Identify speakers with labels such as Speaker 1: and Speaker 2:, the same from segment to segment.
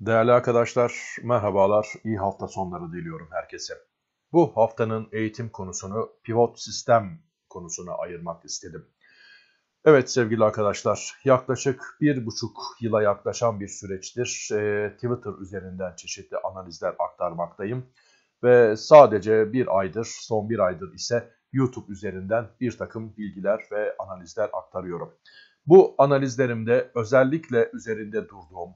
Speaker 1: Değerli arkadaşlar, merhabalar. İyi hafta sonları diliyorum herkese. Bu haftanın eğitim konusunu pivot sistem konusuna ayırmak istedim. Evet sevgili arkadaşlar, yaklaşık bir buçuk yıla yaklaşan bir süreçtir e, Twitter üzerinden çeşitli analizler aktarmaktayım. Ve sadece bir aydır, son bir aydır ise YouTube üzerinden bir takım bilgiler ve analizler aktarıyorum. Bu analizlerimde özellikle üzerinde durduğum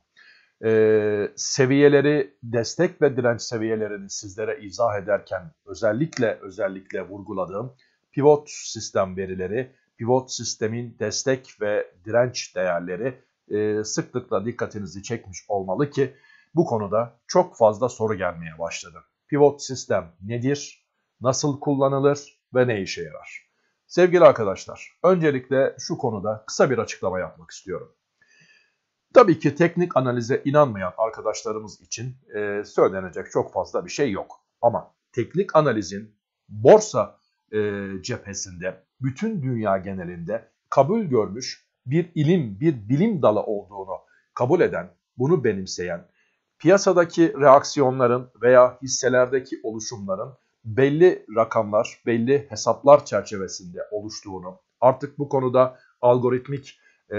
Speaker 1: e, seviyeleri, destek ve direnç seviyelerini sizlere izah ederken özellikle özellikle vurguladığım pivot sistem verileri, pivot sistemin destek ve direnç değerleri e, sıklıkla dikkatinizi çekmiş olmalı ki bu konuda çok fazla soru gelmeye başladı. Pivot sistem nedir, nasıl kullanılır ve ne işe yarar? Sevgili arkadaşlar, öncelikle şu konuda kısa bir açıklama yapmak istiyorum. Tabii ki teknik analize inanmayan arkadaşlarımız için e, söylenecek çok fazla bir şey yok. Ama teknik analizin borsa e, cephesinde, bütün dünya genelinde kabul görmüş bir ilim, bir bilim dalı olduğunu kabul eden, bunu benimseyen, piyasadaki reaksiyonların veya hisselerdeki oluşumların belli rakamlar, belli hesaplar çerçevesinde oluştuğunu, artık bu konuda algoritmik e,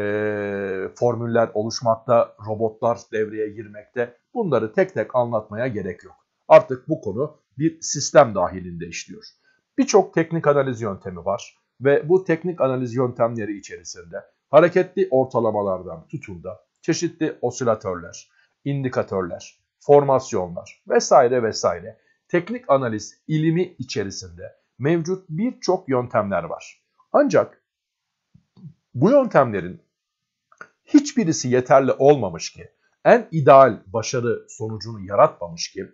Speaker 1: formüller oluşmakta, robotlar devreye girmekte. Bunları tek tek anlatmaya gerek yok. Artık bu konu bir sistem dahilinde işliyor. Birçok teknik analiz yöntemi var ve bu teknik analiz yöntemleri içerisinde hareketli ortalamalardan tutun da çeşitli osilatörler, indikatörler, formasyonlar vesaire vesaire teknik analiz ilimi içerisinde mevcut birçok yöntemler var. Ancak bu yöntemlerin hiçbirisi yeterli olmamış ki, en ideal başarı sonucunu yaratmamış ki,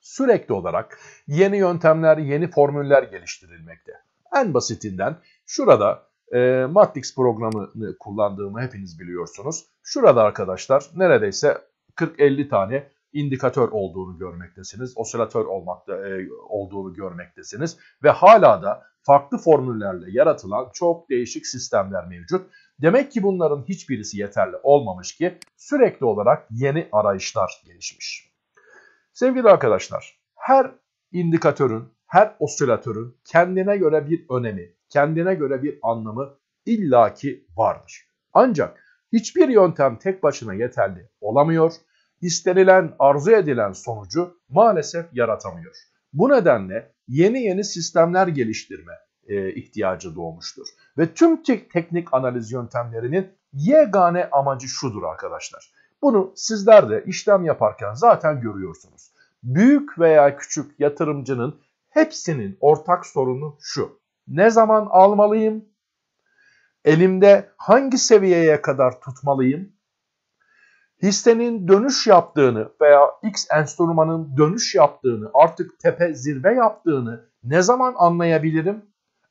Speaker 1: sürekli olarak yeni yöntemler, yeni formüller geliştirilmekte. En basitinden şurada e, Matrix programını kullandığımı hepiniz biliyorsunuz. Şurada arkadaşlar neredeyse 40-50 tane indikatör olduğunu görmektesiniz. Osilatör olmakta e, olduğunu görmektesiniz ve hala da farklı formüllerle yaratılan çok değişik sistemler mevcut. Demek ki bunların hiçbirisi yeterli olmamış ki sürekli olarak yeni arayışlar gelişmiş. Sevgili arkadaşlar, her indikatörün, her osilatörün kendine göre bir önemi, kendine göre bir anlamı illaki vardır. Ancak hiçbir yöntem tek başına yeterli olamıyor, istenilen, arzu edilen sonucu maalesef yaratamıyor. Bu nedenle yeni yeni sistemler geliştirme e, ihtiyacı doğmuştur. Ve tüm tek teknik analiz yöntemlerinin yegane amacı şudur arkadaşlar. Bunu sizler de işlem yaparken zaten görüyorsunuz. Büyük veya küçük yatırımcının hepsinin ortak sorunu şu. Ne zaman almalıyım? Elimde hangi seviyeye kadar tutmalıyım? hissenin dönüş yaptığını veya X enstrümanın dönüş yaptığını, artık tepe zirve yaptığını ne zaman anlayabilirim?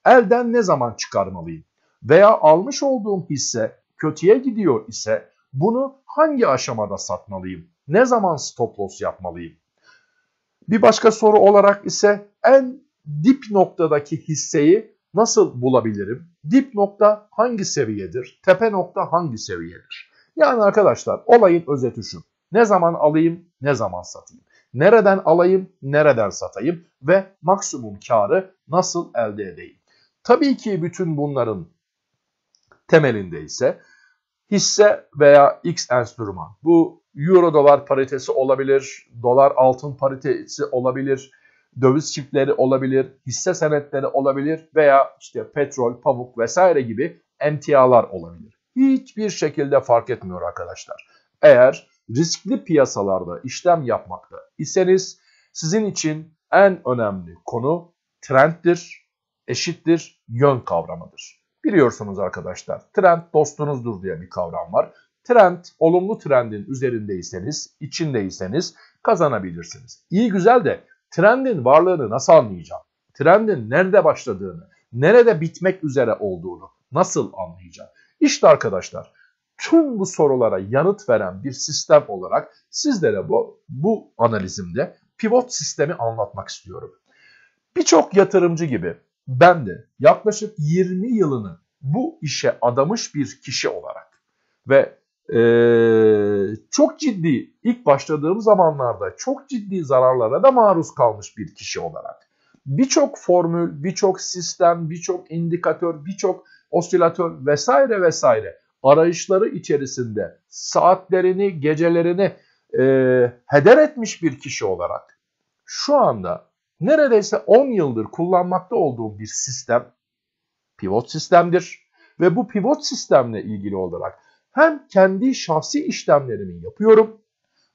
Speaker 1: Elden ne zaman çıkarmalıyım? Veya almış olduğum hisse kötüye gidiyor ise bunu hangi aşamada satmalıyım? Ne zaman stop loss yapmalıyım? Bir başka soru olarak ise en dip noktadaki hisseyi nasıl bulabilirim? Dip nokta hangi seviyedir? Tepe nokta hangi seviyedir? Yani arkadaşlar olayın özeti şu. Ne zaman alayım, ne zaman satayım? Nereden alayım, nereden satayım ve maksimum karı nasıl elde edeyim? Tabii ki bütün bunların temelinde ise hisse veya X enstrüman. Bu euro dolar paritesi olabilir, dolar altın paritesi olabilir, döviz çiftleri olabilir, hisse senetleri olabilir veya işte petrol, pamuk vesaire gibi emtialar olabilir hiçbir şekilde fark etmiyor arkadaşlar. Eğer riskli piyasalarda işlem yapmakta iseniz sizin için en önemli konu trenddir, eşittir, yön kavramıdır. Biliyorsunuz arkadaşlar trend dostunuzdur diye bir kavram var. Trend olumlu trendin üzerindeyseniz, içindeyseniz kazanabilirsiniz. İyi güzel de trendin varlığını nasıl anlayacağım? Trendin nerede başladığını, nerede bitmek üzere olduğunu nasıl anlayacağım? İşte arkadaşlar tüm bu sorulara yanıt veren bir sistem olarak sizlere bu, bu analizimde pivot sistemi anlatmak istiyorum. Birçok yatırımcı gibi ben de yaklaşık 20 yılını bu işe adamış bir kişi olarak ve e, çok ciddi ilk başladığım zamanlarda çok ciddi zararlara da maruz kalmış bir kişi olarak birçok formül, birçok sistem, birçok indikatör, birçok osilatör vesaire vesaire arayışları içerisinde saatlerini, gecelerini e, heder etmiş bir kişi olarak şu anda neredeyse 10 yıldır kullanmakta olduğum bir sistem pivot sistemdir ve bu pivot sistemle ilgili olarak hem kendi şahsi işlemlerimi yapıyorum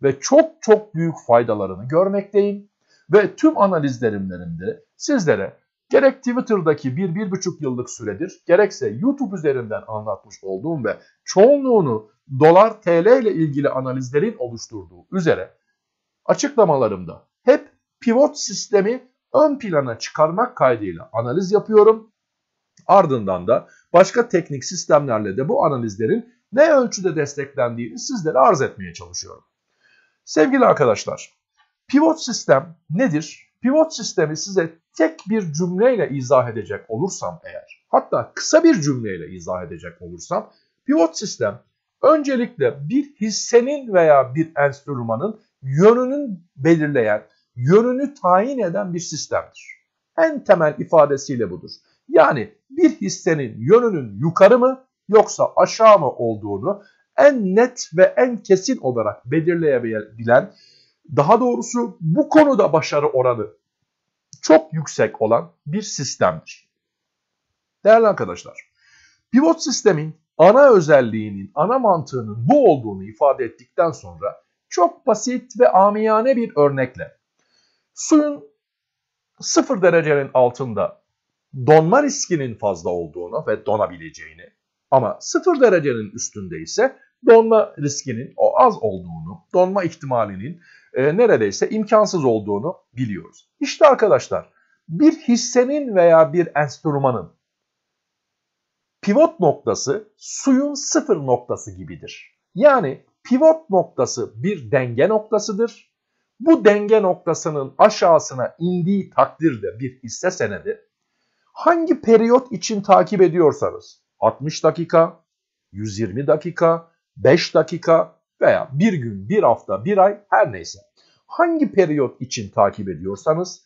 Speaker 1: ve çok çok büyük faydalarını görmekteyim ve tüm analizlerimlerinde sizlere Gerek Twitter'daki bir, bir buçuk yıllık süredir, gerekse YouTube üzerinden anlatmış olduğum ve çoğunluğunu dolar TL ile ilgili analizlerin oluşturduğu üzere açıklamalarımda hep pivot sistemi ön plana çıkarmak kaydıyla analiz yapıyorum. Ardından da başka teknik sistemlerle de bu analizlerin ne ölçüde desteklendiğini sizlere arz etmeye çalışıyorum. Sevgili arkadaşlar, pivot sistem nedir? Pivot sistemi size tek bir cümleyle izah edecek olursam eğer, hatta kısa bir cümleyle izah edecek olursam, pivot sistem öncelikle bir hissenin veya bir enstrümanın yönünün belirleyen, yönünü tayin eden bir sistemdir. En temel ifadesiyle budur. Yani bir hissenin yönünün yukarı mı yoksa aşağı mı olduğunu en net ve en kesin olarak belirleyebilen daha doğrusu bu konuda başarı oranı çok yüksek olan bir sistemdir. Değerli arkadaşlar, pivot sistemin ana özelliğinin, ana mantığının bu olduğunu ifade ettikten sonra çok basit ve amiyane bir örnekle suyun sıfır derecenin altında donma riskinin fazla olduğunu ve donabileceğini ama sıfır derecenin üstünde ise donma riskinin o az olduğunu, donma ihtimalinin e, neredeyse imkansız olduğunu biliyoruz. İşte arkadaşlar bir hissenin veya bir enstrümanın pivot noktası suyun sıfır noktası gibidir. Yani pivot noktası bir denge noktasıdır. Bu denge noktasının aşağısına indiği takdirde bir hisse senedi hangi periyot için takip ediyorsanız 60 dakika, 120 dakika, 5 dakika veya bir gün, bir hafta, bir ay her neyse hangi periyot için takip ediyorsanız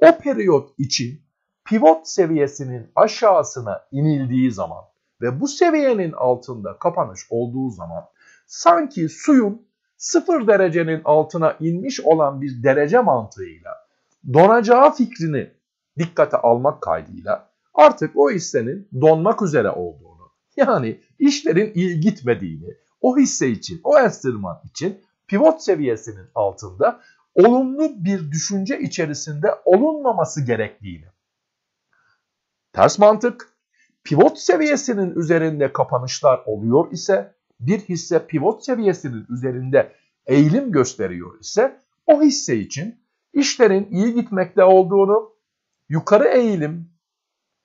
Speaker 1: o periyot için pivot seviyesinin aşağısına inildiği zaman ve bu seviyenin altında kapanış olduğu zaman sanki suyun sıfır derecenin altına inmiş olan bir derece mantığıyla donacağı fikrini dikkate almak kaydıyla artık o hissenin donmak üzere olduğunu yani işlerin iyi gitmediğini o hisse için o enstrüman için pivot seviyesinin altında olumlu bir düşünce içerisinde olunmaması gerektiğini. Ters mantık, pivot seviyesinin üzerinde kapanışlar oluyor ise, bir hisse pivot seviyesinin üzerinde eğilim gösteriyor ise, o hisse için işlerin iyi gitmekte olduğunu, yukarı eğilim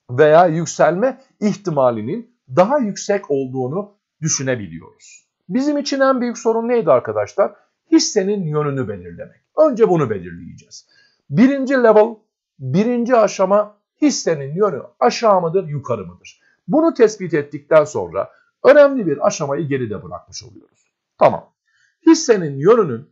Speaker 1: veya yükselme ihtimalinin daha yüksek olduğunu düşünebiliyoruz. Bizim için en büyük sorun neydi arkadaşlar? Hissenin yönünü belirlemek. Önce bunu belirleyeceğiz. Birinci level, birinci aşama hissenin yönü aşağı mıdır, yukarı mıdır? Bunu tespit ettikten sonra önemli bir aşamayı geride bırakmış oluyoruz. Tamam. Hissenin yönünün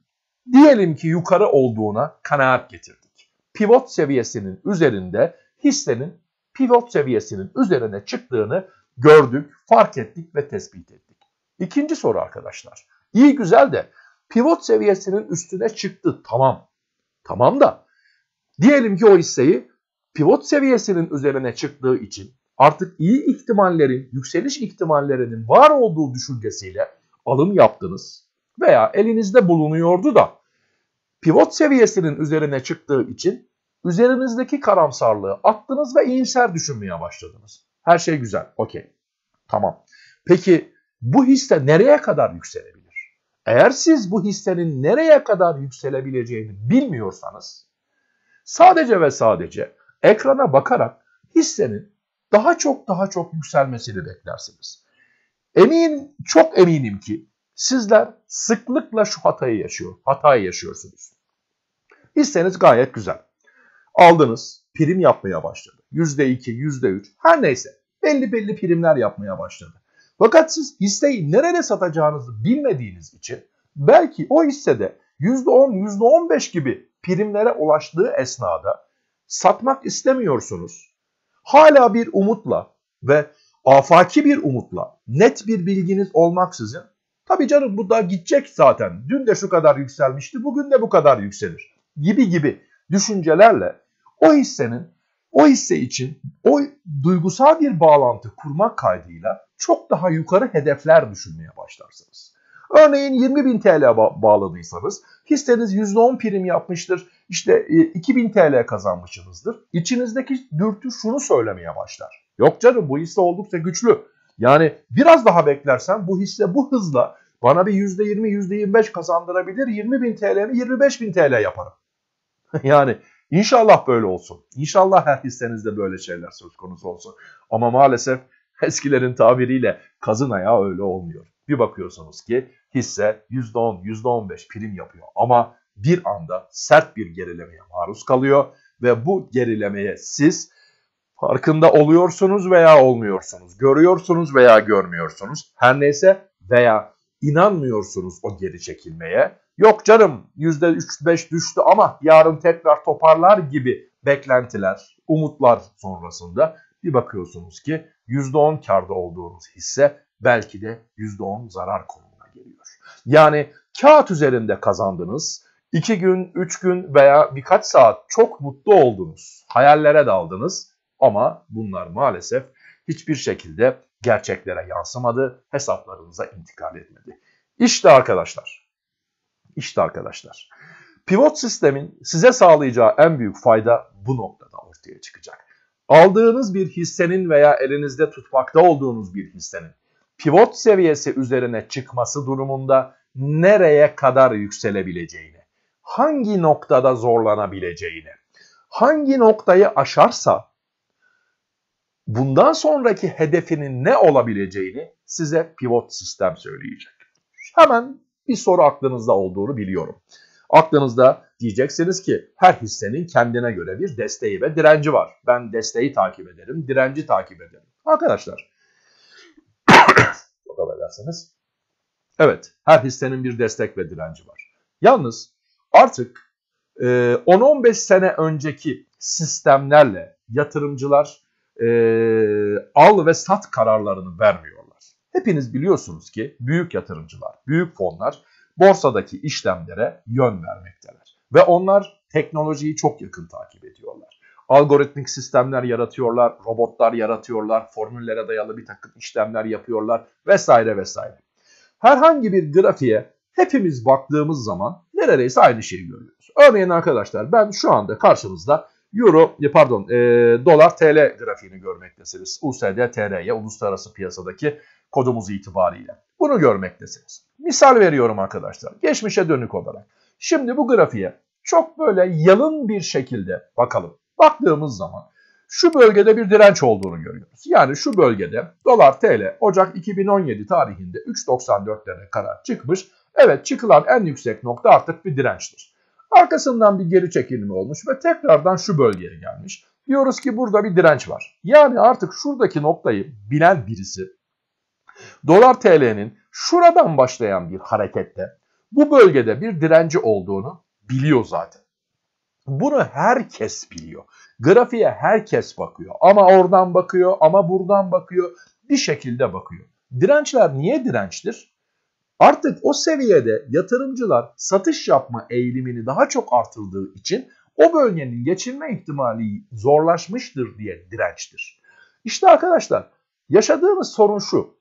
Speaker 1: diyelim ki yukarı olduğuna kanaat getirdik. Pivot seviyesinin üzerinde hissenin pivot seviyesinin üzerine çıktığını gördük, fark ettik ve tespit ettik. İkinci soru arkadaşlar. İyi güzel de pivot seviyesinin üstüne çıktı. Tamam. Tamam da diyelim ki o hisseyi pivot seviyesinin üzerine çıktığı için artık iyi ihtimallerin, yükseliş ihtimallerinin var olduğu düşüncesiyle alım yaptınız veya elinizde bulunuyordu da pivot seviyesinin üzerine çıktığı için üzerinizdeki karamsarlığı attınız ve iyimser düşünmeye başladınız. Her şey güzel, okey, tamam. Peki bu hisse nereye kadar yükselebilir? Eğer siz bu hissenin nereye kadar yükselebileceğini bilmiyorsanız sadece ve sadece ekrana bakarak hissenin daha çok daha çok yükselmesini beklersiniz. Emin, çok eminim ki sizler sıklıkla şu hatayı yaşıyor, hatayı yaşıyorsunuz. Hisseniz gayet güzel. Aldınız, prim yapmaya başladı. %2, %3, her neyse belli belli primler yapmaya başladı. Fakat siz hisseyi nerede satacağınızı bilmediğiniz için belki o hissede %10, %15 gibi primlere ulaştığı esnada satmak istemiyorsunuz. Hala bir umutla ve afaki bir umutla net bir bilginiz olmaksızın tabii canım bu da gidecek zaten dün de şu kadar yükselmişti bugün de bu kadar yükselir gibi gibi düşüncelerle o hissenin o hisse için o duygusal bir bağlantı kurmak kaydıyla çok daha yukarı hedefler düşünmeye başlarsınız. Örneğin 20 bin TL bağladıysanız hisseniz %10 prim yapmıştır, işte 2000 e, TL kazanmışsınızdır. İçinizdeki dürtü şunu söylemeye başlar. Yok canım bu hisse oldukça güçlü. Yani biraz daha beklersen bu hisse bu hızla bana bir %20, %25 kazandırabilir, 20 bin TL'mi 25 bin TL yaparım. yani İnşallah böyle olsun. İnşallah her hissenizde böyle şeyler söz konusu olsun. Ama maalesef eskilerin tabiriyle kazın ayağı öyle olmuyor. Bir bakıyorsunuz ki hisse %10, %15 prim yapıyor ama bir anda sert bir gerilemeye maruz kalıyor ve bu gerilemeye siz farkında oluyorsunuz veya olmuyorsunuz, görüyorsunuz veya görmüyorsunuz, her neyse veya inanmıyorsunuz o geri çekilmeye Yok canım %3-5 düştü ama yarın tekrar toparlar gibi beklentiler, umutlar sonrasında bir bakıyorsunuz ki %10 karda olduğunuz hisse belki de %10 zarar konumuna geliyor. Yani kağıt üzerinde kazandınız, 2 gün, 3 gün veya birkaç saat çok mutlu oldunuz, hayallere daldınız ama bunlar maalesef hiçbir şekilde gerçeklere yansımadı, hesaplarınıza intikal etmedi. İşte arkadaşlar işte arkadaşlar. Pivot sistemin size sağlayacağı en büyük fayda bu noktada ortaya çıkacak. Aldığınız bir hissenin veya elinizde tutmakta olduğunuz bir hissenin pivot seviyesi üzerine çıkması durumunda nereye kadar yükselebileceğini, hangi noktada zorlanabileceğini, hangi noktayı aşarsa bundan sonraki hedefinin ne olabileceğini size pivot sistem söyleyecek. Hemen bir soru aklınızda olduğunu biliyorum. Aklınızda diyeceksiniz ki her hissenin kendine göre bir desteği ve direnci var. Ben desteği takip ederim, direnci takip ederim. Arkadaşlar, çok affedersiniz. Evet, her hissenin bir destek ve direnci var. Yalnız artık 10-15 e, sene önceki sistemlerle yatırımcılar e, al ve sat kararlarını vermiyor. Hepiniz biliyorsunuz ki büyük yatırımcılar, büyük fonlar borsadaki işlemlere yön vermekteler. Ve onlar teknolojiyi çok yakın takip ediyorlar. Algoritmik sistemler yaratıyorlar, robotlar yaratıyorlar, formüllere dayalı bir takım işlemler yapıyorlar vesaire vesaire. Herhangi bir grafiğe hepimiz baktığımız zaman neredeyse aynı şeyi görüyoruz. Örneğin arkadaşlar ben şu anda karşınızda Euro e, pardon e, dolar TL grafiğini görmektesiniz. USD TL'ye uluslararası piyasadaki kodumuz itibariyle. Bunu görmektesiniz. Misal veriyorum arkadaşlar. Geçmişe dönük olarak. Şimdi bu grafiğe çok böyle yalın bir şekilde bakalım. Baktığımız zaman şu bölgede bir direnç olduğunu görüyoruz. Yani şu bölgede dolar TL Ocak 2017 tarihinde 3.94'lere kadar çıkmış. Evet çıkılan en yüksek nokta artık bir dirençtir. Arkasından bir geri çekilme olmuş ve tekrardan şu bölgeye gelmiş. Diyoruz ki burada bir direnç var. Yani artık şuradaki noktayı bilen birisi dolar TL'nin şuradan başlayan bir harekette bu bölgede bir direnci olduğunu biliyor zaten. Bunu herkes biliyor. Grafiğe herkes bakıyor. Ama oradan bakıyor, ama buradan bakıyor. Bir şekilde bakıyor. Dirençler niye dirençtir? Artık o seviyede yatırımcılar satış yapma eğilimini daha çok artırdığı için o bölgenin geçilme ihtimali zorlaşmıştır diye dirençtir. İşte arkadaşlar yaşadığımız sorun şu.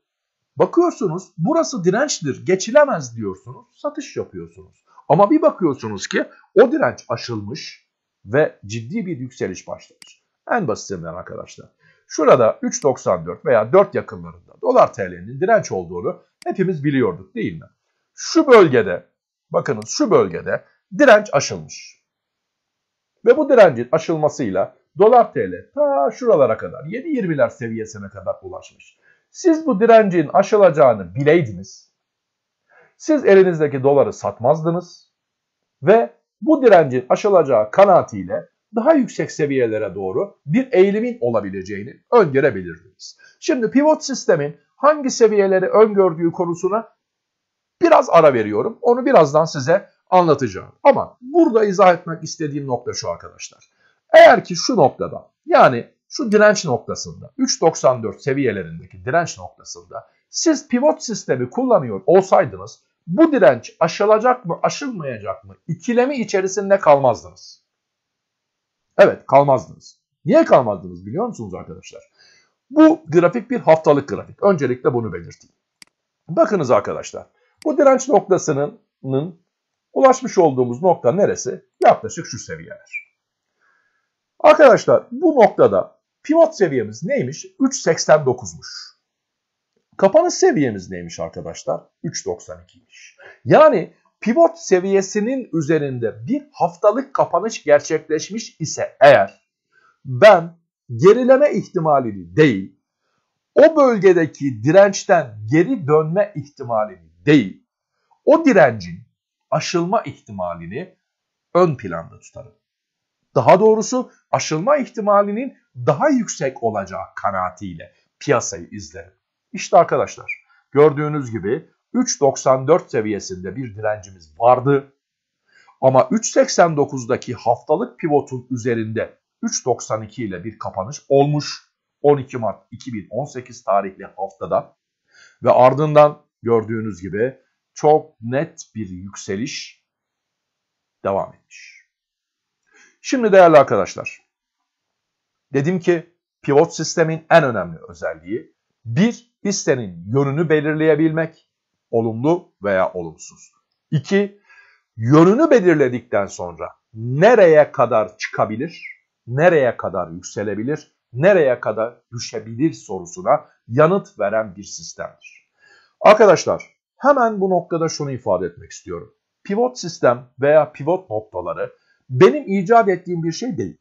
Speaker 1: Bakıyorsunuz burası dirençtir, geçilemez diyorsunuz, satış yapıyorsunuz. Ama bir bakıyorsunuz ki o direnç aşılmış ve ciddi bir yükseliş başlamış. En basitinden arkadaşlar. Şurada 3.94 veya 4 yakınlarında dolar TL'nin direnç olduğunu hepimiz biliyorduk değil mi? Şu bölgede, bakınız şu bölgede direnç aşılmış. Ve bu direncin aşılmasıyla dolar TL ta şuralara kadar 7.20'ler seviyesine kadar ulaşmış. Siz bu direncin aşılacağını bileydiniz. Siz elinizdeki doları satmazdınız ve bu direncin aşılacağı kanaatiyle daha yüksek seviyelere doğru bir eğilimin olabileceğini öngörebilirdiniz. Şimdi pivot sistemin hangi seviyeleri öngördüğü konusuna biraz ara veriyorum. Onu birazdan size anlatacağım. Ama burada izah etmek istediğim nokta şu arkadaşlar. Eğer ki şu noktada yani şu direnç noktasında 3.94 seviyelerindeki direnç noktasında siz pivot sistemi kullanıyor olsaydınız bu direnç aşılacak mı aşılmayacak mı ikilemi içerisinde kalmazdınız. Evet kalmazdınız. Niye kalmazdınız biliyor musunuz arkadaşlar? Bu grafik bir haftalık grafik. Öncelikle bunu belirteyim. Bakınız arkadaşlar. Bu direnç noktasının ulaşmış olduğumuz nokta neresi? Yaklaşık şu seviyeler. Arkadaşlar bu noktada Pivot seviyemiz neymiş? 3.89'muş. Kapanış seviyemiz neymiş arkadaşlar? 3.92'ymiş. Yani pivot seviyesinin üzerinde bir haftalık kapanış gerçekleşmiş ise eğer ben gerileme ihtimalini değil, o bölgedeki dirençten geri dönme ihtimalini değil, o direncin aşılma ihtimalini ön planda tutarım daha doğrusu aşılma ihtimalinin daha yüksek olacağı kanaatiyle piyasayı izlerim. İşte arkadaşlar gördüğünüz gibi 3.94 seviyesinde bir direncimiz vardı. Ama 3.89'daki haftalık pivotun üzerinde 3.92 ile bir kapanış olmuş 12 Mart 2018 tarihli haftada ve ardından gördüğünüz gibi çok net bir yükseliş devam etmiş. Şimdi değerli arkadaşlar, dedim ki pivot sistemin en önemli özelliği bir hissenin yönünü belirleyebilmek, olumlu veya olumsuz. İki, yönünü belirledikten sonra nereye kadar çıkabilir, nereye kadar yükselebilir, nereye kadar düşebilir sorusuna yanıt veren bir sistemdir. Arkadaşlar hemen bu noktada şunu ifade etmek istiyorum. Pivot sistem veya pivot noktaları benim icat ettiğim bir şey değil.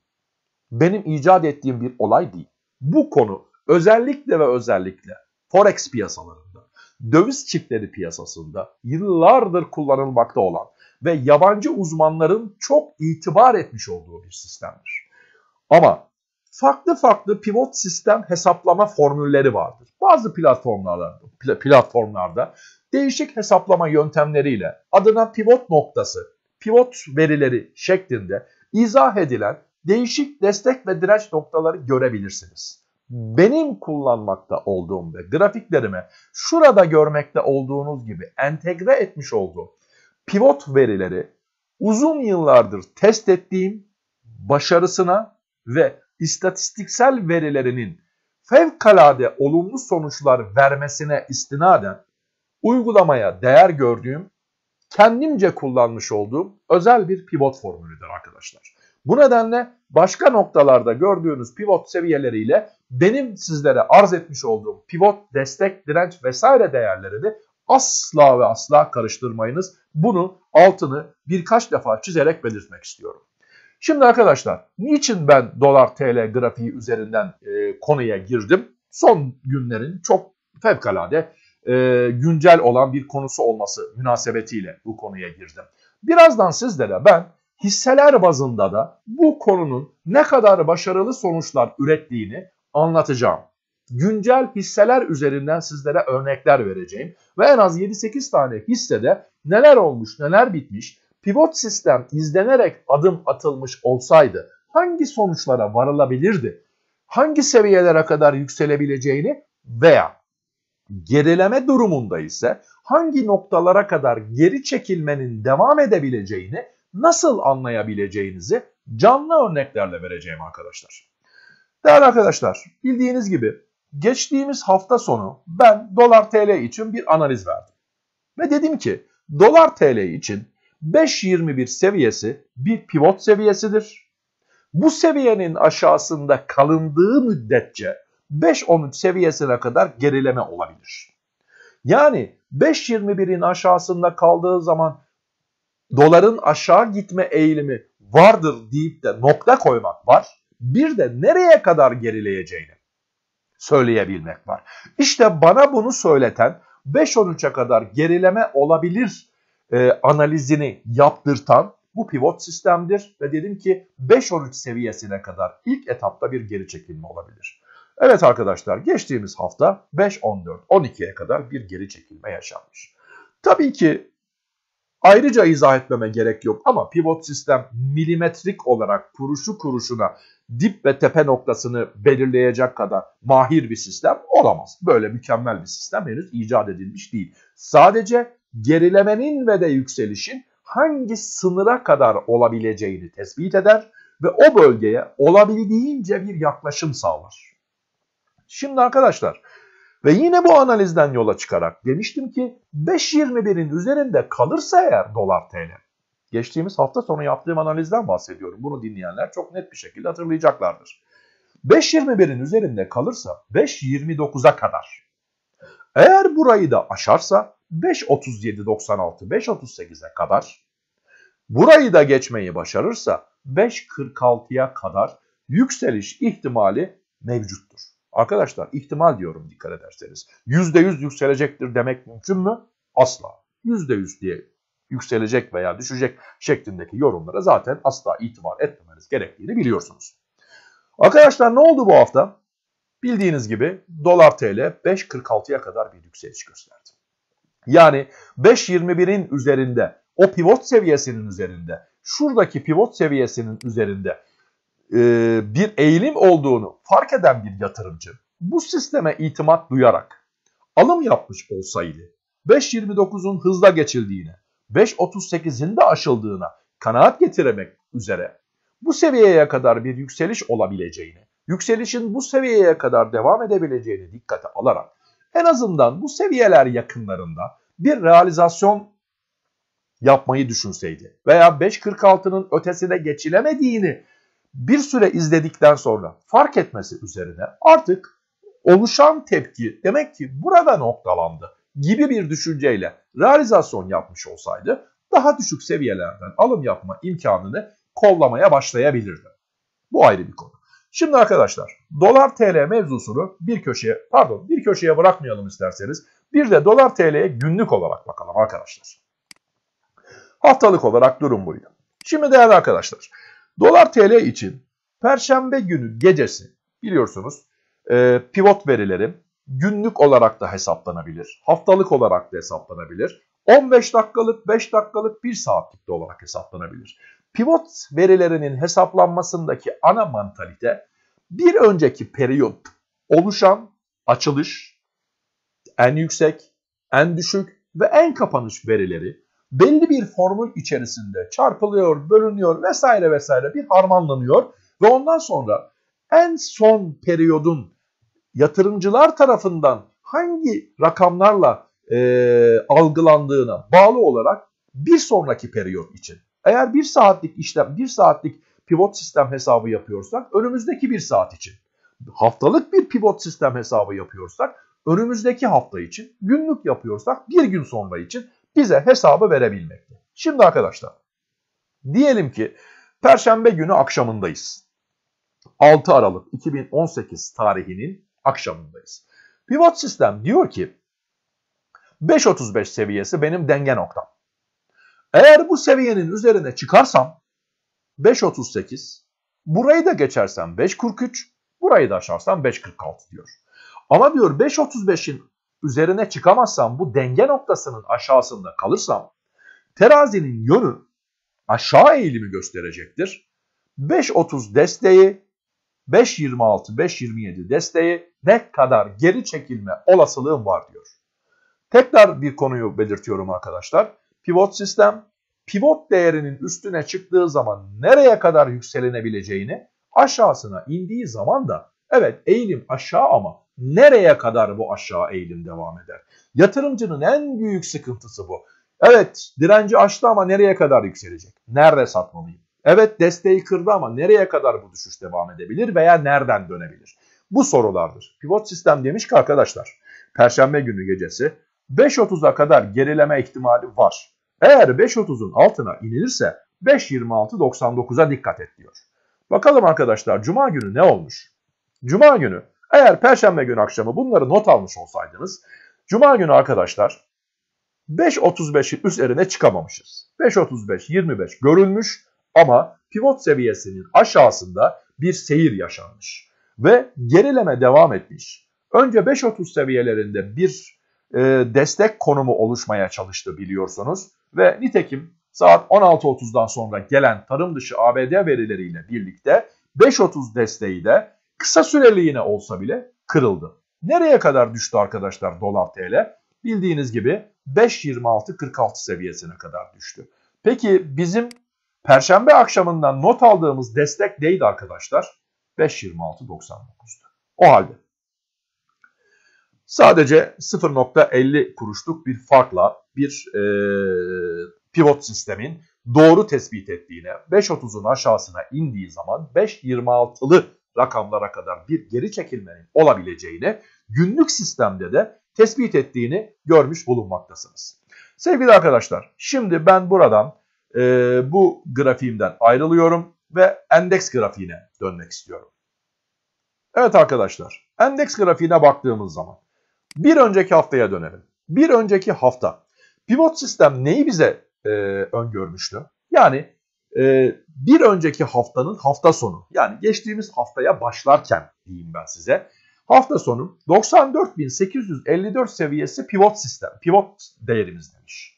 Speaker 1: Benim icat ettiğim bir olay değil. Bu konu özellikle ve özellikle forex piyasalarında, döviz çiftleri piyasasında yıllardır kullanılmakta olan ve yabancı uzmanların çok itibar etmiş olduğu bir sistemdir. Ama farklı farklı pivot sistem hesaplama formülleri vardır. Bazı platformlarda, platformlarda değişik hesaplama yöntemleriyle adına pivot noktası pivot verileri şeklinde izah edilen değişik destek ve direnç noktaları görebilirsiniz. Benim kullanmakta olduğum ve grafiklerime şurada görmekte olduğunuz gibi entegre etmiş olduğum pivot verileri uzun yıllardır test ettiğim başarısına ve istatistiksel verilerinin fevkalade olumlu sonuçlar vermesine istinaden uygulamaya değer gördüğüm kendimce kullanmış olduğum özel bir pivot formülüdür arkadaşlar. Bu nedenle başka noktalarda gördüğünüz pivot seviyeleriyle benim sizlere arz etmiş olduğum pivot, destek, direnç vesaire değerlerini asla ve asla karıştırmayınız. Bunu altını birkaç defa çizerek belirtmek istiyorum. Şimdi arkadaşlar niçin ben dolar TL grafiği üzerinden e, konuya girdim? Son günlerin çok fevkalade e, güncel olan bir konusu olması münasebetiyle bu konuya girdim. Birazdan sizlere ben hisseler bazında da bu konunun ne kadar başarılı sonuçlar ürettiğini anlatacağım. Güncel hisseler üzerinden sizlere örnekler vereceğim ve en az 7-8 tane hissede neler olmuş, neler bitmiş, pivot sistem izlenerek adım atılmış olsaydı hangi sonuçlara varılabilirdi? Hangi seviyelere kadar yükselebileceğini veya gerileme durumunda ise hangi noktalara kadar geri çekilmenin devam edebileceğini nasıl anlayabileceğinizi canlı örneklerle vereceğim arkadaşlar. Değerli arkadaşlar bildiğiniz gibi geçtiğimiz hafta sonu ben dolar tl için bir analiz verdim. Ve dedim ki dolar tl için 5.21 seviyesi bir pivot seviyesidir. Bu seviyenin aşağısında kalındığı müddetçe 5.13 seviyesine kadar gerileme olabilir. Yani 5.21'in aşağısında kaldığı zaman doların aşağı gitme eğilimi vardır deyip de nokta koymak var. Bir de nereye kadar gerileyeceğini söyleyebilmek var. İşte bana bunu söyleten 5.13'e kadar gerileme olabilir e, analizini yaptırtan bu pivot sistemdir ve dedim ki 5.13 seviyesine kadar ilk etapta bir geri çekilme olabilir. Evet arkadaşlar geçtiğimiz hafta 5-14-12'ye kadar bir geri çekilme yaşanmış. Tabii ki ayrıca izah etmeme gerek yok ama pivot sistem milimetrik olarak kuruşu kuruşuna dip ve tepe noktasını belirleyecek kadar mahir bir sistem olamaz. Böyle mükemmel bir sistem henüz icat edilmiş değil. Sadece gerilemenin ve de yükselişin hangi sınıra kadar olabileceğini tespit eder ve o bölgeye olabildiğince bir yaklaşım sağlar. Şimdi arkadaşlar ve yine bu analizden yola çıkarak demiştim ki 5.21'in üzerinde kalırsa eğer dolar TL. Geçtiğimiz hafta sonu yaptığım analizden bahsediyorum. Bunu dinleyenler çok net bir şekilde hatırlayacaklardır. 5.21'in üzerinde kalırsa 5.29'a kadar. Eğer burayı da aşarsa 5.37.96 5.38'e kadar. Burayı da geçmeyi başarırsa 5.46'ya kadar yükseliş ihtimali mevcuttur. Arkadaşlar ihtimal diyorum dikkat ederseniz. %100 yükselecektir demek mümkün mü? Asla. %100 diye yükselecek veya düşecek şeklindeki yorumlara zaten asla itibar etmemeniz gerektiğini biliyorsunuz. Arkadaşlar ne oldu bu hafta? Bildiğiniz gibi dolar TL 5.46'ya kadar bir yükseliş gösterdi. Yani 5.21'in üzerinde o pivot seviyesinin üzerinde şuradaki pivot seviyesinin üzerinde e, bir eğilim olduğunu fark eden bir yatırımcı bu sisteme itimat duyarak alım yapmış olsaydı 5.29'un hızla geçildiğine, 5.38'in de aşıldığına kanaat getiremek üzere bu seviyeye kadar bir yükseliş olabileceğini, yükselişin bu seviyeye kadar devam edebileceğini dikkate alarak en azından bu seviyeler yakınlarında bir realizasyon yapmayı düşünseydi veya 5.46'nın ötesine geçilemediğini bir süre izledikten sonra fark etmesi üzerine artık oluşan tepki demek ki burada noktalandı gibi bir düşünceyle realizasyon yapmış olsaydı daha düşük seviyelerden alım yapma imkanını kollamaya başlayabilirdi. Bu ayrı bir konu. Şimdi arkadaşlar dolar TL mevzusunu bir köşeye pardon bir köşeye bırakmayalım isterseniz. Bir de dolar TL'ye günlük olarak bakalım arkadaşlar. Haftalık olarak durum buydu. Şimdi değerli arkadaşlar Dolar TL için Perşembe günü gecesi biliyorsunuz e, pivot verileri günlük olarak da hesaplanabilir. Haftalık olarak da hesaplanabilir. 15 dakikalık, 5 dakikalık, 1 saatlik de olarak hesaplanabilir. Pivot verilerinin hesaplanmasındaki ana mantalite bir önceki periyot oluşan açılış, en yüksek, en düşük ve en kapanış verileri belli bir formül içerisinde çarpılıyor, bölünüyor vesaire vesaire bir harmanlanıyor ve ondan sonra en son periyodun yatırımcılar tarafından hangi rakamlarla e, algılandığına bağlı olarak bir sonraki periyot için. Eğer bir saatlik işlem, bir saatlik pivot sistem hesabı yapıyorsak önümüzdeki bir saat için. Haftalık bir pivot sistem hesabı yapıyorsak önümüzdeki hafta için, günlük yapıyorsak bir gün sonra için bize hesabı verebilmekte. Şimdi arkadaşlar diyelim ki Perşembe günü akşamındayız. 6 Aralık 2018 tarihinin akşamındayız. Pivot sistem diyor ki 5.35 seviyesi benim denge noktam. Eğer bu seviyenin üzerine çıkarsam 5.38, burayı da geçersem 5.43, burayı da aşarsam 5.46 diyor. Ama diyor 5.35'in üzerine çıkamazsam bu denge noktasının aşağısında kalırsam terazinin yönü aşağı eğilimi gösterecektir. 5.30 desteği 5.26 5.27 desteği ne kadar geri çekilme olasılığım var diyor. Tekrar bir konuyu belirtiyorum arkadaşlar. Pivot sistem pivot değerinin üstüne çıktığı zaman nereye kadar yükselenebileceğini aşağısına indiği zaman da evet eğilim aşağı ama Nereye kadar bu aşağı eğilim devam eder? Yatırımcının en büyük sıkıntısı bu. Evet direnci aştı ama nereye kadar yükselecek? Nerede satmalıyım? Evet desteği kırdı ama nereye kadar bu düşüş devam edebilir veya nereden dönebilir? Bu sorulardır. Pivot sistem demiş ki arkadaşlar Perşembe günü gecesi 5.30'a kadar gerileme ihtimali var. Eğer 5.30'un altına inilirse 5.26.99'a dikkat et diyor. Bakalım arkadaşlar Cuma günü ne olmuş? Cuma günü eğer perşembe günü akşamı bunları not almış olsaydınız, cuma günü arkadaşlar 5.35'in üzerine çıkamamışız. 5.35, 25 görülmüş ama pivot seviyesinin aşağısında bir seyir yaşanmış ve gerileme devam etmiş. Önce 5.30 seviyelerinde bir e, destek konumu oluşmaya çalıştı biliyorsunuz ve nitekim saat 16.30'dan sonra gelen tarım dışı ABD verileriyle birlikte 5.30 desteği de kısa süreli yine olsa bile kırıldı. Nereye kadar düştü arkadaşlar dolar TL? Bildiğiniz gibi 5.26.46 seviyesine kadar düştü. Peki bizim perşembe akşamından not aldığımız destek neydi arkadaşlar? 5.26.99'du. O halde sadece 0.50 kuruşluk bir farkla bir e, pivot sistemin doğru tespit ettiğine 5.30'un aşağısına indiği zaman 5.26'lı rakamlara kadar bir geri çekilmenin olabileceğini günlük sistemde de tespit ettiğini görmüş bulunmaktasınız. Sevgili arkadaşlar şimdi ben buradan e, bu grafiğimden ayrılıyorum ve endeks grafiğine dönmek istiyorum. Evet arkadaşlar endeks grafiğine baktığımız zaman bir önceki haftaya dönelim. Bir önceki hafta pivot sistem neyi bize e, öngörmüştü? Yani ee, bir önceki haftanın hafta sonu yani geçtiğimiz haftaya başlarken diyeyim ben size. Hafta sonu 94.854 seviyesi pivot sistem, pivot değerimiz demiş.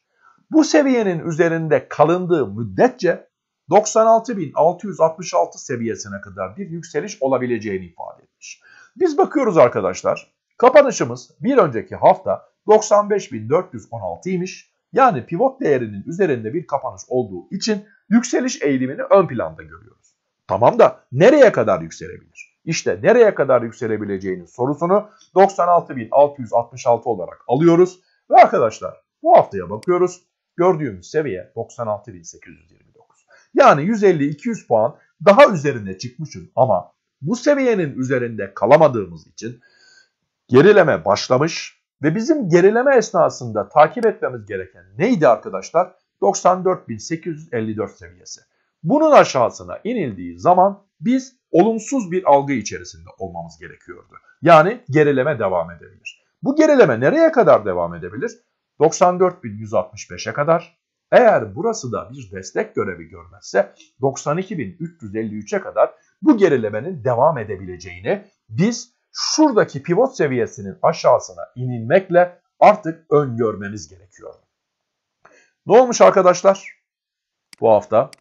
Speaker 1: Bu seviyenin üzerinde kalındığı müddetçe 96.666 seviyesine kadar bir yükseliş olabileceğini ifade etmiş. Biz bakıyoruz arkadaşlar. Kapanışımız bir önceki hafta 95.416 imiş. Yani pivot değerinin üzerinde bir kapanış olduğu için yükseliş eğilimini ön planda görüyoruz. Tamam da nereye kadar yükselebilir? İşte nereye kadar yükselebileceğinin sorusunu 96.666 olarak alıyoruz. Ve arkadaşlar bu haftaya bakıyoruz. Gördüğümüz seviye 96.829. Yani 150-200 puan daha üzerine çıkmışız ama bu seviyenin üzerinde kalamadığımız için gerileme başlamış ve bizim gerileme esnasında takip etmemiz gereken neydi arkadaşlar? 94.854 seviyesi. Bunun aşağısına inildiği zaman biz olumsuz bir algı içerisinde olmamız gerekiyordu. Yani gerileme devam edebilir. Bu gerileme nereye kadar devam edebilir? 94.165'e kadar. Eğer burası da bir destek görevi görmezse 92.353'e kadar bu gerilemenin devam edebileceğini biz şuradaki pivot seviyesinin aşağısına inilmekle artık öngörmemiz gerekiyor. Ne olmuş arkadaşlar? Bu hafta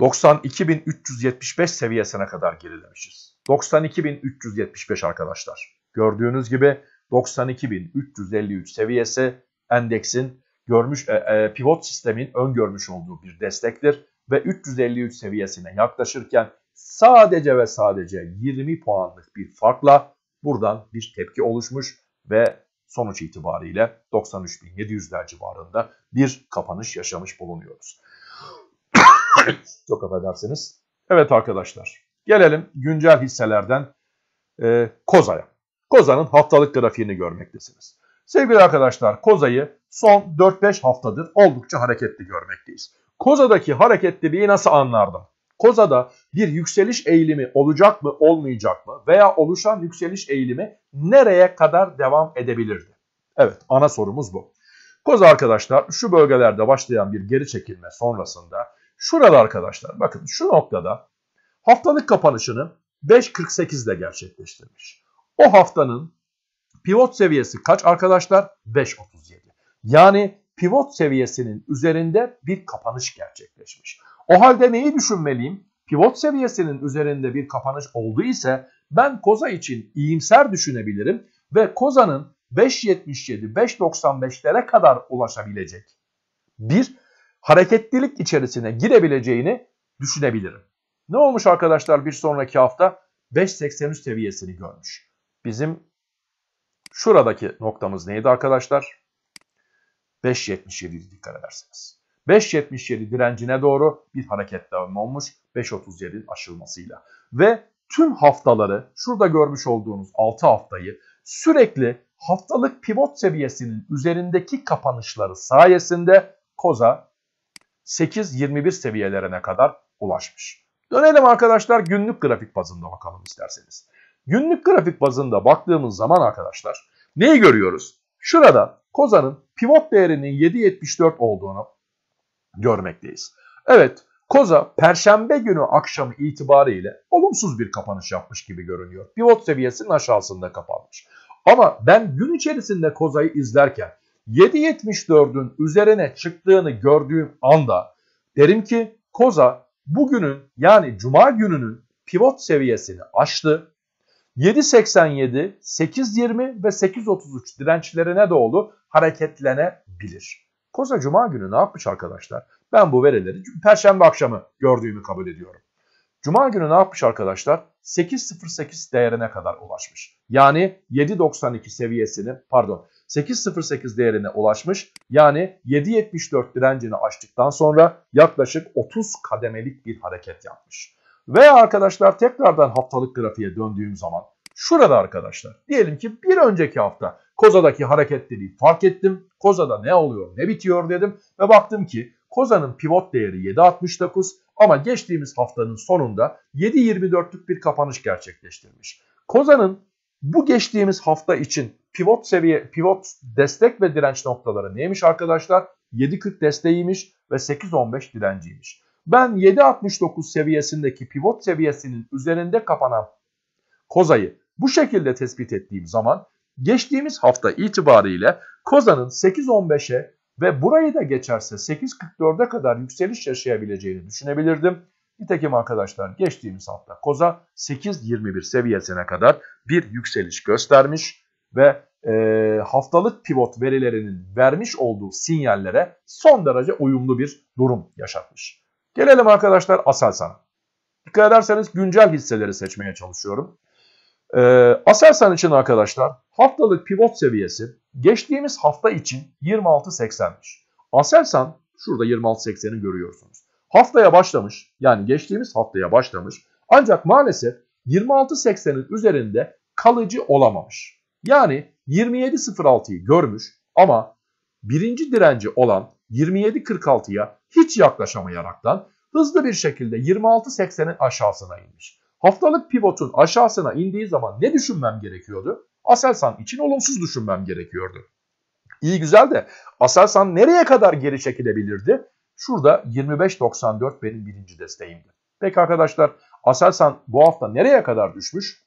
Speaker 1: 92.375 seviyesine kadar gerilemişiz. 92.375 arkadaşlar. Gördüğünüz gibi 92.353 seviyesi endeksin görmüş e, e, pivot sistemin öngörmüş olduğu bir destektir ve 353 seviyesine yaklaşırken sadece ve sadece 20 puanlık bir farkla buradan bir tepki oluşmuş ve sonuç itibariyle 93.700'ler civarında bir kapanış yaşamış bulunuyoruz. Çok affedersiniz. Evet arkadaşlar gelelim güncel hisselerden e, Koza'ya. Koza'nın haftalık grafiğini görmektesiniz. Sevgili arkadaşlar Koza'yı son 4-5 haftadır oldukça hareketli görmekteyiz. Koza'daki hareketliliği nasıl anlardım? Koza'da bir yükseliş eğilimi olacak mı olmayacak mı veya oluşan yükseliş eğilimi nereye kadar devam edebilirdi? Evet ana sorumuz bu. Koza arkadaşlar şu bölgelerde başlayan bir geri çekilme sonrasında şurada arkadaşlar bakın şu noktada haftalık kapanışını 5.48'de gerçekleştirmiş. O haftanın pivot seviyesi kaç arkadaşlar? 5.37. Yani pivot seviyesinin üzerinde bir kapanış gerçekleşmiş. O halde neyi düşünmeliyim? Pivot seviyesinin üzerinde bir kapanış oldu ise ben Koza için iyimser düşünebilirim ve Koza'nın 5.77-5.95'lere kadar ulaşabilecek bir hareketlilik içerisine girebileceğini düşünebilirim. Ne olmuş arkadaşlar bir sonraki hafta 5.83 seviyesini görmüş. Bizim şuradaki noktamız neydi arkadaşlar? 5.77 dikkat ederseniz. 5.77 direncine doğru bir hareket devam olmuş 5.37'in aşılmasıyla. Ve tüm haftaları şurada görmüş olduğunuz 6 haftayı sürekli haftalık pivot seviyesinin üzerindeki kapanışları sayesinde koza 8.21 seviyelerine kadar ulaşmış. Dönelim arkadaşlar günlük grafik bazında bakalım isterseniz. Günlük grafik bazında baktığımız zaman arkadaşlar neyi görüyoruz? Şurada kozanın pivot değerinin 7.74 olduğunu görmekteyiz. Evet, Koza perşembe günü akşamı itibariyle olumsuz bir kapanış yapmış gibi görünüyor. Pivot seviyesinin aşağısında kapanmış. Ama ben gün içerisinde Koza'yı izlerken 7.74'ün üzerine çıktığını gördüğüm anda derim ki Koza bugünün yani cuma gününün pivot seviyesini aştı. 7.87, 8.20 ve 8.33 dirençlerine doğru hareketlenebilir. Koza Cuma günü ne yapmış arkadaşlar? Ben bu verileri Perşembe akşamı gördüğümü kabul ediyorum. Cuma günü ne yapmış arkadaşlar? 8.08 değerine kadar ulaşmış. Yani 7.92 seviyesini pardon 8.08 değerine ulaşmış. Yani 7.74 direncini aştıktan sonra yaklaşık 30 kademelik bir hareket yapmış. Ve arkadaşlar tekrardan haftalık grafiğe döndüğüm zaman şurada arkadaşlar diyelim ki bir önceki hafta Koza'daki hareketliliği fark ettim. Koza'da ne oluyor ne bitiyor dedim ve baktım ki Koza'nın pivot değeri 7.69 ama geçtiğimiz haftanın sonunda 7.24'lük bir kapanış gerçekleştirmiş. Koza'nın bu geçtiğimiz hafta için pivot seviye pivot destek ve direnç noktaları neymiş arkadaşlar? 7.40 desteğiymiş ve 8.15 direnciymiş. Ben 7.69 seviyesindeki pivot seviyesinin üzerinde kapanan Koza'yı bu şekilde tespit ettiğim zaman Geçtiğimiz hafta itibariyle Kozan'ın 8.15'e ve burayı da geçerse 8.44'e kadar yükseliş yaşayabileceğini düşünebilirdim. Nitekim arkadaşlar geçtiğimiz hafta Koza 8.21 seviyesine kadar bir yükseliş göstermiş ve e, haftalık pivot verilerinin vermiş olduğu sinyallere son derece uyumlu bir durum yaşatmış. Gelelim arkadaşlar Aselsan'a. Dikkat ederseniz güncel hisseleri seçmeye çalışıyorum. E, Aselsan için arkadaşlar Haftalık pivot seviyesi geçtiğimiz hafta için 26.80. Aselsan şurada 26.80'i görüyorsunuz. Haftaya başlamış yani geçtiğimiz haftaya başlamış ancak maalesef 26.80'in üzerinde kalıcı olamamış. Yani 27.06'yı görmüş ama birinci direnci olan 27.46'ya hiç yaklaşamayaraktan hızlı bir şekilde 26.80'in aşağısına inmiş. Haftalık pivotun aşağısına indiği zaman ne düşünmem gerekiyordu? Aselsan için olumsuz düşünmem gerekiyordu. İyi güzel de Aselsan nereye kadar geri çekilebilirdi? Şurada 25.94 benim birinci desteğimdi. Peki arkadaşlar Aselsan bu hafta nereye kadar düşmüş?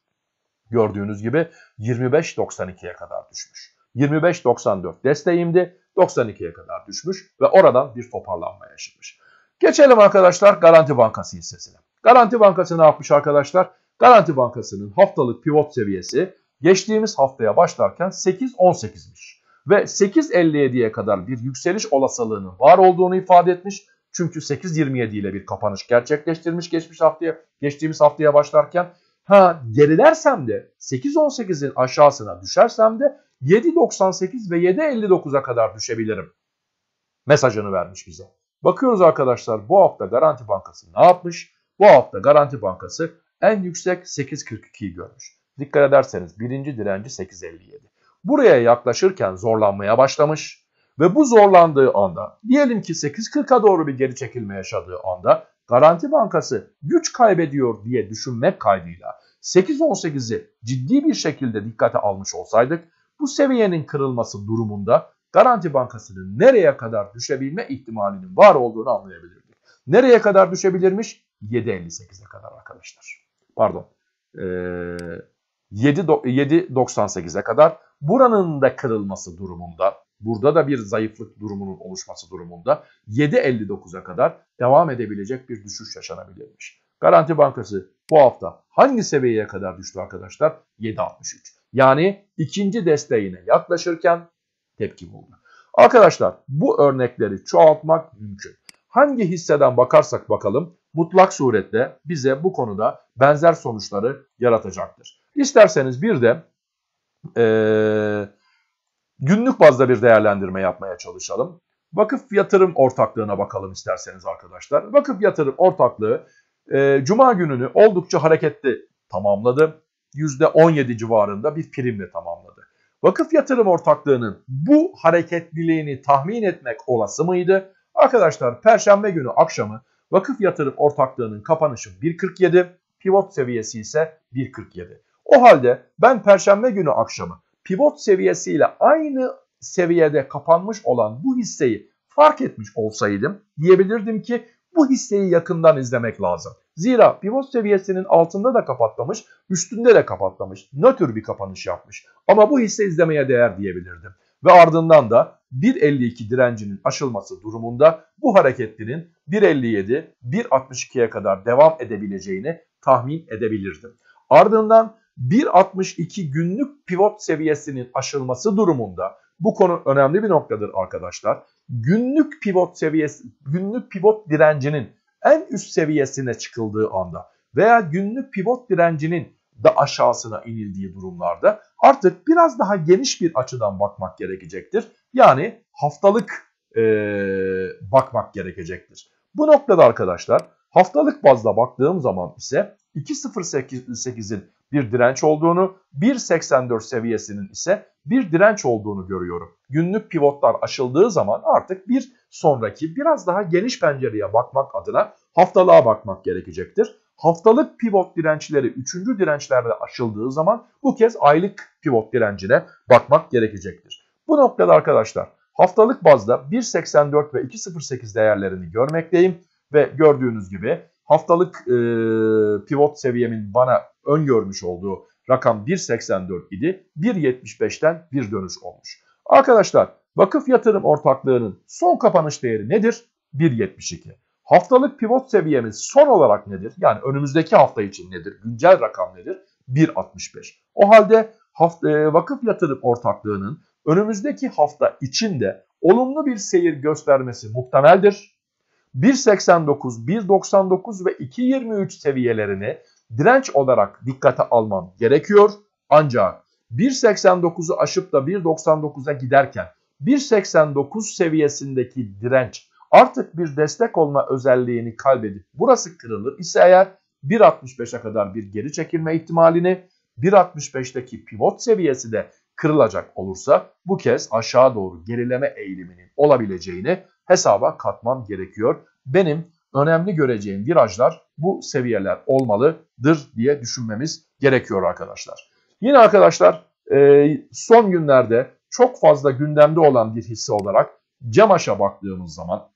Speaker 1: Gördüğünüz gibi 25.92'ye kadar düşmüş. 25.94 desteğimdi. 92'ye kadar düşmüş ve oradan bir toparlanma yaşamış. Geçelim arkadaşlar Garanti Bankası hissesine. Garanti Bankası ne yapmış arkadaşlar? Garanti Bankası'nın haftalık pivot seviyesi geçtiğimiz haftaya başlarken 8.18'miş. Ve 8.57'ye kadar bir yükseliş olasılığının var olduğunu ifade etmiş. Çünkü 8.27 ile bir kapanış gerçekleştirmiş geçmiş haftaya, geçtiğimiz haftaya başlarken. Ha gerilersem de 8.18'in aşağısına düşersem de 7.98 ve 7.59'a kadar düşebilirim mesajını vermiş bize. Bakıyoruz arkadaşlar bu hafta Garanti Bankası ne yapmış? Bu hafta Garanti Bankası en yüksek 8.42'yi görmüş. Dikkat ederseniz birinci direnci 857. Buraya yaklaşırken zorlanmaya başlamış ve bu zorlandığı anda diyelim ki 8.40'a doğru bir geri çekilme yaşadığı anda Garanti Bankası güç kaybediyor diye düşünmek kaydıyla 8.18'i ciddi bir şekilde dikkate almış olsaydık bu seviyenin kırılması durumunda Garanti Bankası'nın nereye kadar düşebilme ihtimalinin var olduğunu anlayabilirdik. Nereye kadar düşebilirmiş? 7.58'e kadar arkadaşlar. Pardon. Ee, 7.98'e kadar buranın da kırılması durumunda burada da bir zayıflık durumunun oluşması durumunda 7.59'a kadar devam edebilecek bir düşüş yaşanabilirmiş. Garanti Bankası bu hafta hangi seviyeye kadar düştü arkadaşlar? 7.63. Yani ikinci desteğine yaklaşırken tepki buldu. Arkadaşlar bu örnekleri çoğaltmak mümkün. Hangi hisseden bakarsak bakalım mutlak suretle bize bu konuda benzer sonuçları yaratacaktır. İsterseniz bir de e, günlük bazda bir değerlendirme yapmaya çalışalım. Vakıf yatırım ortaklığına bakalım isterseniz arkadaşlar. Vakıf yatırım ortaklığı e, cuma gününü oldukça hareketli tamamladı. %17 civarında bir primle tamamladı. Vakıf yatırım ortaklığının bu hareketliliğini tahmin etmek olası mıydı? Arkadaşlar perşembe günü akşamı vakıf yatırım ortaklığının kapanışı 1.47, pivot seviyesi ise 1.47. O halde ben perşembe günü akşamı pivot seviyesiyle aynı seviyede kapanmış olan bu hisseyi fark etmiş olsaydım diyebilirdim ki bu hisseyi yakından izlemek lazım. Zira pivot seviyesinin altında da kapatlamış, üstünde de kapatlamış. Nötr bir kapanış yapmış. Ama bu hisse izlemeye değer diyebilirdim. Ve ardından da 1.52 direncinin aşılması durumunda bu hareketlinin 1.57, 1.62'ye kadar devam edebileceğini tahmin edebilirdim. Ardından 1.62 günlük pivot seviyesinin aşılması durumunda bu konu önemli bir noktadır arkadaşlar. Günlük pivot seviyesi, günlük pivot direncinin en üst seviyesine çıkıldığı anda veya günlük pivot direncinin da aşağısına inildiği durumlarda artık biraz daha geniş bir açıdan bakmak gerekecektir. Yani haftalık e, bakmak gerekecektir. Bu noktada arkadaşlar haftalık bazda baktığım zaman ise 2.08'in bir direnç olduğunu, 1.84 seviyesinin ise bir direnç olduğunu görüyorum. Günlük pivotlar aşıldığı zaman artık bir sonraki biraz daha geniş pencereye bakmak adına haftalığa bakmak gerekecektir. Haftalık pivot dirençleri 3. dirençlerde aşıldığı zaman bu kez aylık pivot direncine bakmak gerekecektir. Bu noktada arkadaşlar haftalık bazda 1.84 ve 2.08 değerlerini görmekteyim ve gördüğünüz gibi Haftalık e, pivot seviyemin bana öngörmüş olduğu rakam 1.84 idi. 1.75'ten bir dönüş olmuş. Arkadaşlar vakıf yatırım ortaklığının son kapanış değeri nedir? 1.72. Haftalık pivot seviyemiz son olarak nedir? Yani önümüzdeki hafta için nedir? Güncel rakam nedir? 1.65. O halde hafta, e, vakıf yatırım ortaklığının önümüzdeki hafta içinde olumlu bir seyir göstermesi muhtemeldir. 1.89, 1.99 ve 2.23 seviyelerini direnç olarak dikkate almam gerekiyor. Ancak 1.89'u aşıp da 1.99'a giderken 1.89 seviyesindeki direnç artık bir destek olma özelliğini kaybedip burası kırılır ise eğer 1.65'e kadar bir geri çekilme ihtimalini 1.65'teki pivot seviyesi de kırılacak olursa bu kez aşağı doğru gerileme eğiliminin olabileceğini hesaba katmam gerekiyor. Benim önemli göreceğim virajlar bu seviyeler olmalıdır diye düşünmemiz gerekiyor arkadaşlar. Yine arkadaşlar e, son günlerde çok fazla gündemde olan bir hisse olarak Camaş'a baktığımız zaman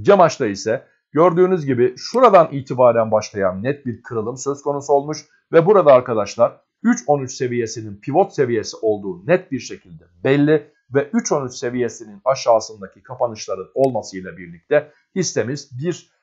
Speaker 1: Camaş'ta ise gördüğünüz gibi şuradan itibaren başlayan net bir kırılım söz konusu olmuş ve burada arkadaşlar 3.13 seviyesinin pivot seviyesi olduğu net bir şekilde belli ve 3.13 seviyesinin aşağısındaki kapanışların olmasıyla birlikte hissemiz 1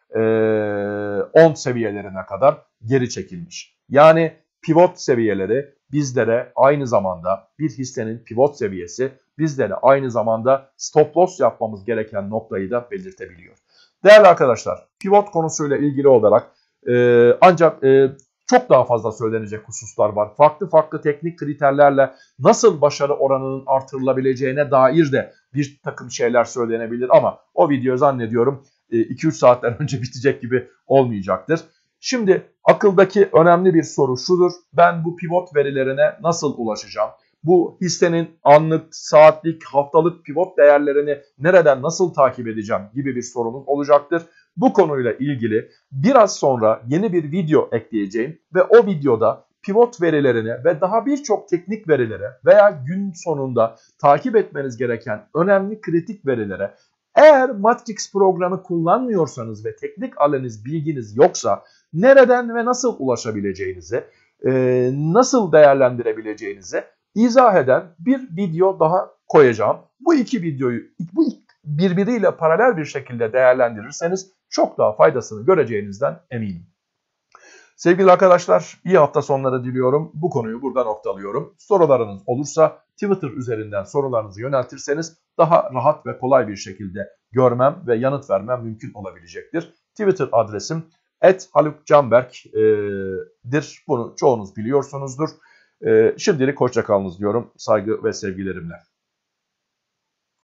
Speaker 1: 10 seviyelerine kadar geri çekilmiş. Yani pivot seviyeleri bizlere aynı zamanda bir hissenin pivot seviyesi bizlere aynı zamanda stop loss yapmamız gereken noktayı da belirtebiliyor. Değerli arkadaşlar pivot konusuyla ilgili olarak e, ancak e, çok daha fazla söylenecek hususlar var. Farklı farklı teknik kriterlerle nasıl başarı oranının artırılabileceğine dair de bir takım şeyler söylenebilir ama o video zannediyorum 2-3 e, saatler önce bitecek gibi olmayacaktır. Şimdi akıldaki önemli bir soru şudur. Ben bu pivot verilerine nasıl ulaşacağım? Bu hissenin anlık, saatlik, haftalık pivot değerlerini nereden nasıl takip edeceğim gibi bir sorunuz olacaktır. Bu konuyla ilgili biraz sonra yeni bir video ekleyeceğim ve o videoda pivot verilerine ve daha birçok teknik verilere veya gün sonunda takip etmeniz gereken önemli kritik verilere eğer Matrix programı kullanmıyorsanız ve teknik alanınız bilginiz yoksa nereden ve nasıl ulaşabileceğinizi, e, nasıl değerlendirebileceğinizi izah eden bir video daha koyacağım. Bu iki videoyu, bu birbiriyle paralel bir şekilde değerlendirirseniz çok daha faydasını göreceğinizden eminim. Sevgili arkadaşlar iyi hafta sonları diliyorum. Bu konuyu burada noktalıyorum. Sorularınız olursa Twitter üzerinden sorularınızı yöneltirseniz daha rahat ve kolay bir şekilde görmem ve yanıt vermem mümkün olabilecektir. Twitter adresim @halukcanberk'dir. Bunu çoğunuz biliyorsunuzdur. Şimdilik hoşçakalınız diyorum saygı ve sevgilerimle.